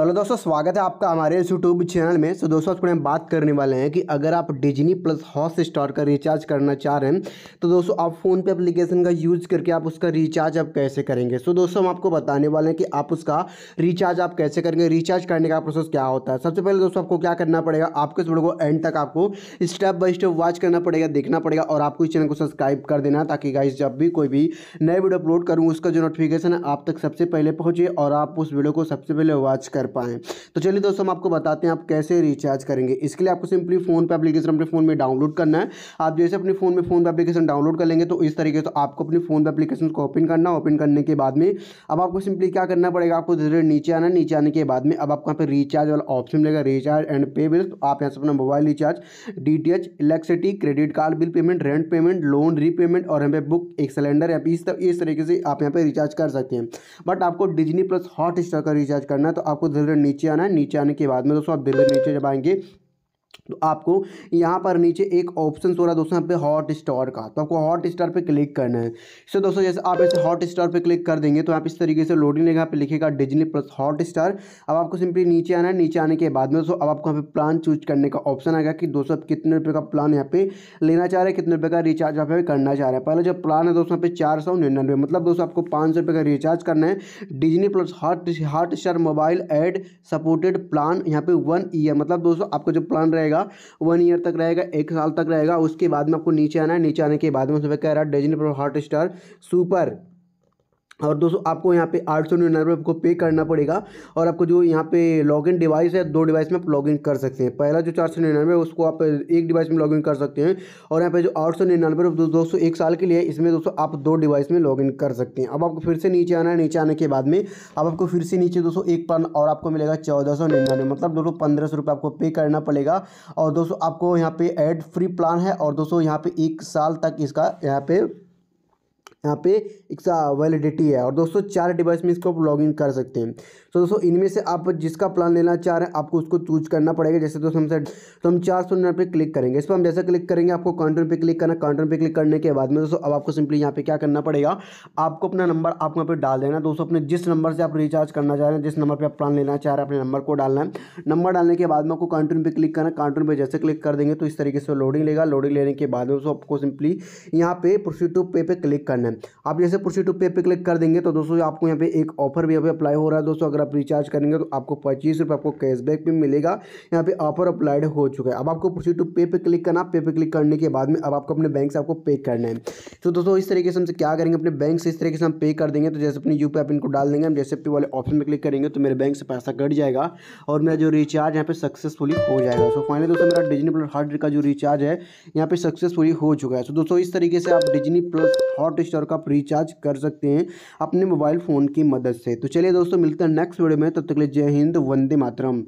hello दोस्तों स्वागत है आपका हमारे इस यूट्यूब चैनल में सो तो दोस्तों आज हम बात करने वाले हैं कि अगर आप डिजनी प्लस हॉट स्टार का रिचार्ज करना चाह रहे हैं तो दोस्तों आप फ़ोन पे एप्लीकेशन का यूज़ करके आप उसका रिचार्ज आप कैसे करेंगे सो तो दोस्तों हम आपको बताने वाले हैं कि आप उसका रिचार्ज आप कैसे करेंगे रिचार्ज करने का प्रोसेस क्या होता है सबसे पहले दोस्तों आपको क्या करना पड़ेगा आपको इस वीडियो को एंड तक आपको स्टेप बाई स्टेप वॉच करना पड़ेगा देखना पड़ेगा और आपको इस चैनल को सब्सक्राइब कर देना ताकि गाइस जब भी कोई भी नए वीडियो अपलोड करूँ उसका जो नोटिफिकेशन है आप तक सबसे पहले पहुँचे और आप उस वीडियो को सबसे पहले वॉच करें कर पाएँ तो चलिए दोस्तों हम आपको बताते हैं आप कैसे रिचार्ज करेंगे इसके लिए आपको सिंपली फ़ोन पे एप्लीकेशन अपने फ़ोन में डाउनलोड करना है आप जैसे अपने फ़ोन में फ़ोन पे एप्लीकेशन डाउनलोड कर लेंगे तो इस तरीके से तो आपको अपने फ़ोन पे एप्लीकेशन को ओपन करना ओपन करने के बाद में अब आपको सिंपली क्या करना पड़ेगा आपको धीरे नीचे आना नीचे आने के बाद में अब आपको यहाँ पर रिचार्ज वाला ऑप्शन मिलेगा रिचार्ज एंड पे बिल तो आप यहाँ से अपना mobile recharge the electricity credit card bill payment rent payment loan repayment और यहाँ पे बुक एक सिलेंडर यहाँ इस तरीके से आप यहाँ पर रिचार्ज कर सकते हैं बट आपको डिजनी प्लस हॉट स्टार का रिचार्ज करना है तो आपको धीरे धीरे नीचे आना है नीचे आने के बाद में दोस्तों आप धीरे धीरे नीचे जब आएंगे तो आपको यहाँ पर नीचे एक ऑप्शन हो रहा है दोस्तों यहाँ पे हॉट स्टार का तो आपको हॉट स्टार पे क्लिक करना है सो दोस्तों जैसे आप ऐसे हॉट स्टार पर क्लिक कर देंगे तो आप इस तरीके से लोडिंग लेगा पे लिखेगा डिजनी प्लस हॉट स्टार अब आपको सिंपली नीचे आना है नीचे आने के बाद में दोस्तों अब आपको यहाँ पे प्लान चूज करने का ऑप्शन आएगा कि दोस्तों कितने रुपये का प्लान यहाँ पे लेना चाह रहे हैं कितने रुपये का रिचार्ज यहाँ पे करना चाह रहे हैं पहले जो प्लान है दोस्तों यहाँ पे चार सौ निन्यानवे मतलब दोस्तों आपको पाँच सौ का रिचार्ज करना है Disney plus hot Hotstar mobile ad supported plan यहाँ पे वन ईयर मतलब दोस्तों आपका जो प्लान रहे रहेगा वन ईयर तक रहेगा एक साल तक रहेगा उसके बाद में आपको नीचे आना है नीचे आने के बाद में उसमें कह रहा है Disney pro Hotstar super और दोस्तों आपको यहाँ पे आठ सौ निन्यानवे आपको पे करना पड़ेगा और आपको जो यहाँ पे लॉगिन डिवाइस है दो डिवाइस में आप लॉगिन कर सकते हैं पहला जो चार सौ निन्यानवे उसको आप एक डिवाइस में लॉगिन कर सकते हैं और यहाँ पे जो आठ सौ निन्यानवे दोस्तों एक साल के लिए इसमें दोस्तों आप दो डिवाइस में लॉगिन कर सकते हैं अब आपको फिर से नीचे आना है नीचे आने के बाद में अब आपको फिर से नीचे दोस्तों एक प्लान और आपको मिलेगा चौदह सौ निन्यानवे मतलब दोस्तों पंद्रह सौ रुपये आपको पे करना पड़ेगा और दोस्तों आपको यहाँ पे एड फ्री प्लान है और दोस्तों यहाँ पे एक साल तक इसका यहाँ पे यहाँ पे सा वैलिडिटी है और दोस्तों चार डिवाइस में इसको आप लॉगिन कर सकते हैं तो दोस्तों इनमें से आप जिसका प्लान लेना चाह रहे हैं आपको उसको चूज करना पड़ेगा जैसे दोस्तों हमसे तो हम चार सौ निन्यानवे क्लिक करेंगे इस पर हम जैसे क्लिक करेंगे आपको काउंटर पे क्लिक करना काउंटर पे क्लिक करने के बाद में दोस्तों अब आपको सिंपली यहाँ पे क्या करना पड़ेगा आपको अपना नंबर आपको यहाँ पर डाल देना दोस्तों अपने जिस नंबर से आप रिचार्ज करना चाह रहे हैं जिस नंबर पर आप प्लान लेना चाह रहे हैं अपने नंबर को डालना है नंबर डालने के बाद में आपको काउंटर पर क्लिक करना काउंटर पर जैसे क्लिक कर देंगे तो इस तरीके से लोडिंग लेगा लोडिंग लेने के बाद में दोस्तों आपको सिंपली यहाँ पे प्रोसीड टू पे पे क्लिक करना है है आप जैसे प्रोसीड टू पे पे क्लिक कर देंगे तो दोस्तों आपको यहाँ पे एक ऑफर भी अभी अप्लाई हो रहा है दोस्तों अगर आप रिचार्ज करेंगे तो आपको पच्चीस रुपये आपको कैशबैक भी मिलेगा यहाँ पे ऑफर अप्लाइड हो चुका है अब आपको प्रोसीड टू पे पे क्लिक करना पे पे क्लिक करने के बाद में अब आपको अपने बैंक से आपको पे करना है तो दोस्तों इस तरीके से हमसे क्या करेंगे अपने बैंक से इस तरीके से हम पे कर देंगे तो जैसे अपनी यू पी इनको डाल देंगे हम जैसे पे वाले ऑप्शन में क्लिक करेंगे तो मेरे बैंक से पैसा कट जाएगा और मेरा जो रिचार्ज यहाँ पे सक्सेसफुली हो जाएगा सो फाइनली दोस्तों मेरा डिजनी प्लस हॉट का जो रिचार्ज है यहाँ पे सक्सेसफुली हो चुका है सो दोस्तों इस तरीके से आप डिजनी प्लस हॉट डॉलर का रिचार्ज कर सकते हैं अपने मोबाइल फ़ोन की मदद से तो चलिए दोस्तों मिलते हैं नेक्स्ट वीडियो में तब तक ले जय हिंद वंदे मातरम